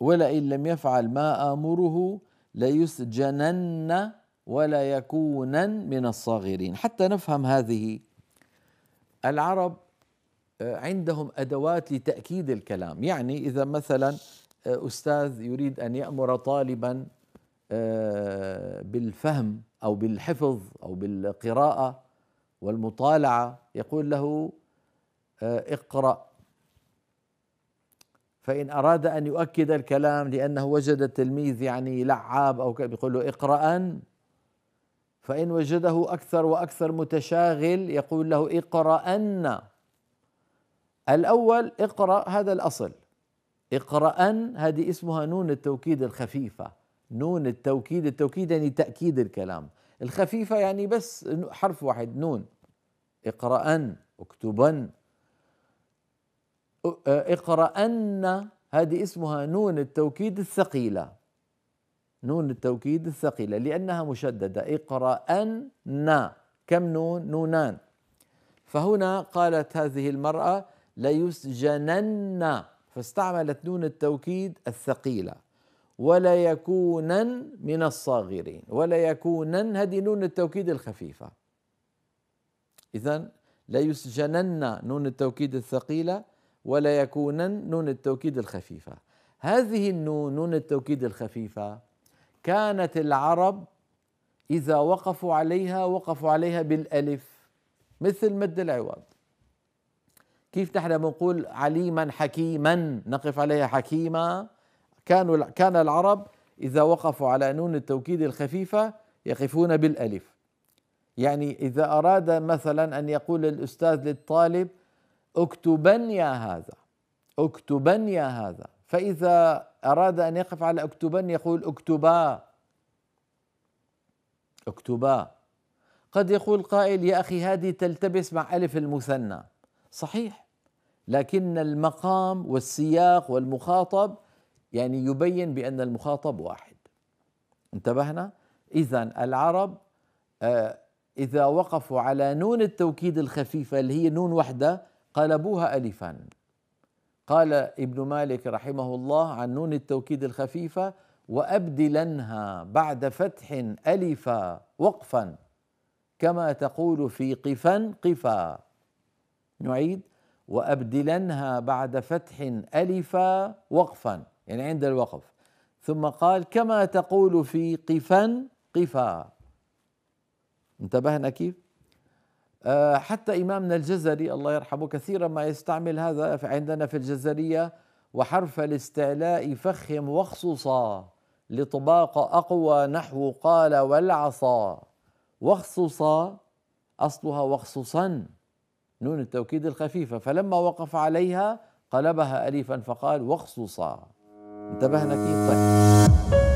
ولئن لم يفعل ما آمره ليسجنن ولا يكونن من الصاغرين حتى نفهم هذه العرب آه، عندهم أدوات لتأكيد الكلام يعني إذا مثلا آه، أستاذ يريد أن يأمر طالبا آه، بالفهم أو بالحفظ أو بالقراءة والمطالعة يقول له اقرأ فإن أراد أن يؤكد الكلام لأنه وجد التلميذ يعني لعاب أو بيقول له اقرأ فإن وجده أكثر وأكثر متشاغل يقول له اقرأن الأول اقرأ هذا الأصل اقرأن هذه اسمها نون التوكيد الخفيفة نون التوكيد التوكيد يعني تأكيد الكلام الخفيفة يعني بس حرف واحد نون اقرأن اكتبن اقرأن هذه اسمها نون التوكيد الثقيلة نون التوكيد الثقيلة لأنها مشددة اقرأن كم نون نونان فهنا قالت هذه المرأة ليسجنن فاستعملت نون التوكيد الثقيلة وليكونن من الصاغرين وليكونن هذه نون التوكيد الخفيفة إذا ليسجنن نون التوكيد الثقيلة ولا يكونن نون التوكيد الخفيفة هذه النون نون التوكيد الخفيفة كانت العرب إذا وقفوا عليها وقفوا عليها بالألف مثل مد العوض كيف نحن بنقول عليما حكيما نقف عليها حكيما كانوا كان العرب إذا وقفوا على نون التوكيد الخفيفة يقفون بالألف يعني إذا أراد مثلا أن يقول الأستاذ للطالب اكتبن يا هذا اكتبن يا هذا فإذا أراد أن يقف على اكتبن يقول اكتبا اكتبا قد يقول قائل يا أخي هذه تلتبس مع ألف المثنى صحيح لكن المقام والسياق والمخاطب يعني يبين بأن المخاطب واحد انتبهنا إذا العرب آه، إذا وقفوا على نون التوكيد الخفيفة اللي هي نون وحدة قلبوها ألفا قال ابن مالك رحمه الله عن نون التوكيد الخفيفة وأبدلنها بعد فتح ألفا وقفا كما تقول في قفا قفا نعيد وأبدلنها بعد فتح ألفا وقفا يعني عند الوقف ثم قال كما تقول في قفا قفا انتبهنا كيف آه، حتى إمامنا الجزري الله يرحمه كثيرا ما يستعمل هذا عندنا في الجزرية وحرف الاستعلاء فخم واخصصا لطباق أقوى نحو قال والعصا واخصصا أصلها واخصصا نون التوكيد الخفيفة فلما وقف عليها قلبها أليفا فقال واخصصا انتبهنا كيف طيب